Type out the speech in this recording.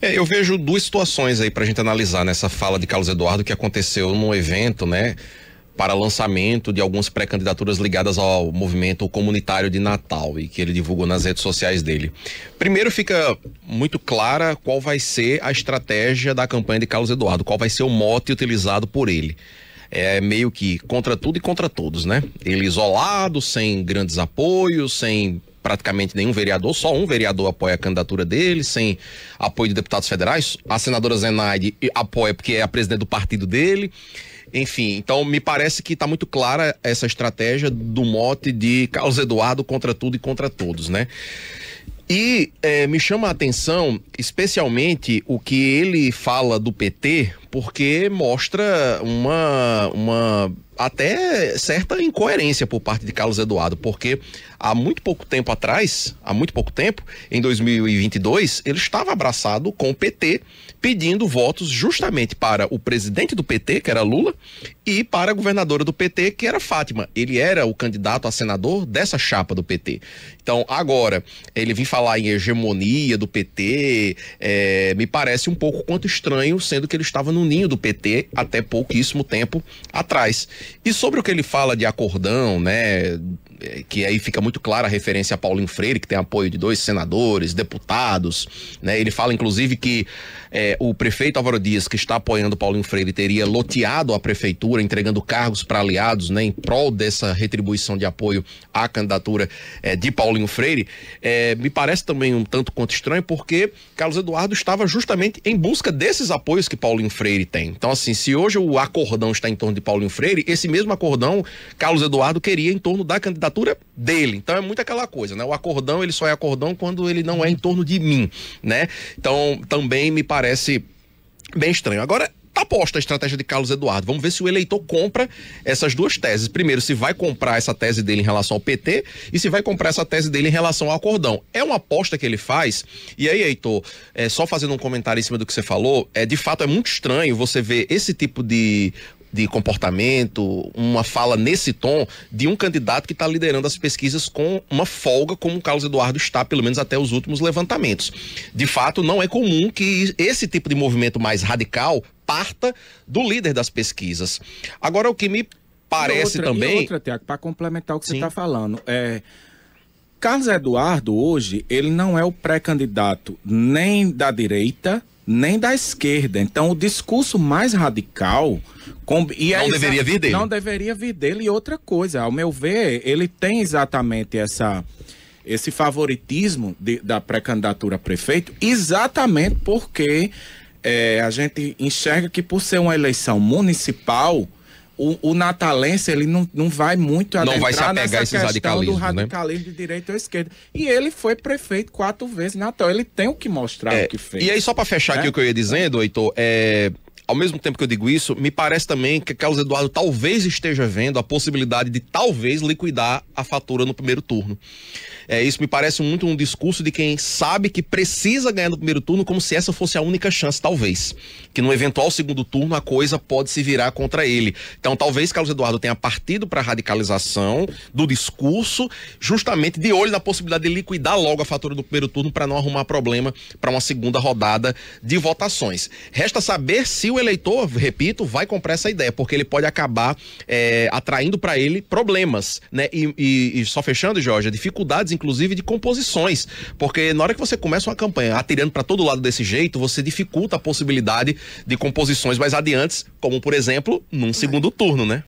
É, eu vejo duas situações aí para a gente analisar nessa fala de Carlos Eduardo que aconteceu num evento, né? Para lançamento de algumas pré-candidaturas ligadas ao movimento comunitário de Natal e que ele divulgou nas redes sociais dele. Primeiro, fica muito clara qual vai ser a estratégia da campanha de Carlos Eduardo, qual vai ser o mote utilizado por ele é meio que contra tudo e contra todos, né? Ele isolado, sem grandes apoios, sem praticamente nenhum vereador, só um vereador apoia a candidatura dele, sem apoio de deputados federais. A senadora Zenaide apoia porque é a presidente do partido dele. Enfim, então me parece que está muito clara essa estratégia do mote de Carlos Eduardo contra tudo e contra todos, né? E é, me chama a atenção, especialmente, o que ele fala do PT, porque mostra uma, uma até certa incoerência por parte de Carlos Eduardo, porque há muito pouco tempo atrás, há muito pouco tempo, em 2022, ele estava abraçado com o PT, pedindo votos justamente para o presidente do PT, que era Lula, e para a governadora do PT, que era Fátima. Ele era o candidato a senador dessa chapa do PT. Então, agora, ele vem falar em hegemonia do PT, é, me parece um pouco quanto estranho, sendo que ele estava no ninho do PT até pouquíssimo tempo atrás. E sobre o que ele fala de acordão, né, é, que aí fica muito clara a referência a Paulinho Freire, que tem apoio de dois senadores, deputados. Né? Ele fala, inclusive, que é, o prefeito Álvaro Dias, que está apoiando Paulinho Freire, teria loteado a prefeitura, entregando cargos para aliados né, em prol dessa retribuição de apoio à candidatura é, de Paulinho Freire. É, me parece também um tanto quanto estranho, porque Carlos Eduardo estava justamente em busca desses apoios que Paulinho Freire tem. Então, assim, se hoje o acordão está em torno de Paulinho Freire, esse mesmo acordão Carlos Eduardo queria em torno da candidatura candidatura dele. Então é muito aquela coisa, né? O acordão, ele só é acordão quando ele não é em torno de mim, né? Então também me parece bem estranho. Agora, tá posta a estratégia de Carlos Eduardo. Vamos ver se o eleitor compra essas duas teses. Primeiro, se vai comprar essa tese dele em relação ao PT e se vai comprar essa tese dele em relação ao acordão. É uma aposta que ele faz. E aí, Heitor, é, só fazendo um comentário em cima do que você falou, é de fato é muito estranho você ver esse tipo de de comportamento, uma fala nesse tom de um candidato que está liderando as pesquisas com uma folga, como o Carlos Eduardo está, pelo menos até os últimos levantamentos. De fato, não é comum que esse tipo de movimento mais radical parta do líder das pesquisas. Agora, o que me parece outra, também. E outra, Tiago, para complementar o que Sim. você está falando, é. Carlos Eduardo hoje, ele não é o pré-candidato nem da direita, nem da esquerda. Então, o discurso mais radical com, e é não deveria vir dele? Não deveria vir dele. E outra coisa, ao meu ver, ele tem exatamente essa esse favoritismo de, da pré-candidatura a prefeito, exatamente porque é, a gente enxerga que por ser uma eleição municipal, o, o natalense ele não, não vai muito não vai se apegar nessa questão do né? radicalismo né? de direita ou esquerda. E ele foi prefeito quatro vezes, Natal. Ele tem o que mostrar é, o que fez. E aí, só para fechar aqui né? o que eu ia dizendo, Heitor, é, ao mesmo tempo que eu digo isso, me parece também que Carlos Eduardo talvez esteja vendo a possibilidade de talvez liquidar a fatura no primeiro turno. É, isso me parece muito um discurso de quem sabe que precisa ganhar no primeiro turno, como se essa fosse a única chance, talvez. Que no eventual segundo turno a coisa pode se virar contra ele. Então talvez Carlos Eduardo tenha partido para a radicalização do discurso, justamente de olho na possibilidade de liquidar logo a fatura do primeiro turno para não arrumar problema para uma segunda rodada de votações. Resta saber se o eleitor, repito, vai comprar essa ideia, porque ele pode acabar é, atraindo para ele problemas, né? E, e, e, só fechando, Jorge, dificuldades, inclusive, de composições. Porque na hora que você começa uma campanha atirando para todo lado desse jeito, você dificulta a possibilidade de composições mais adiantes, como por exemplo, num segundo turno, né?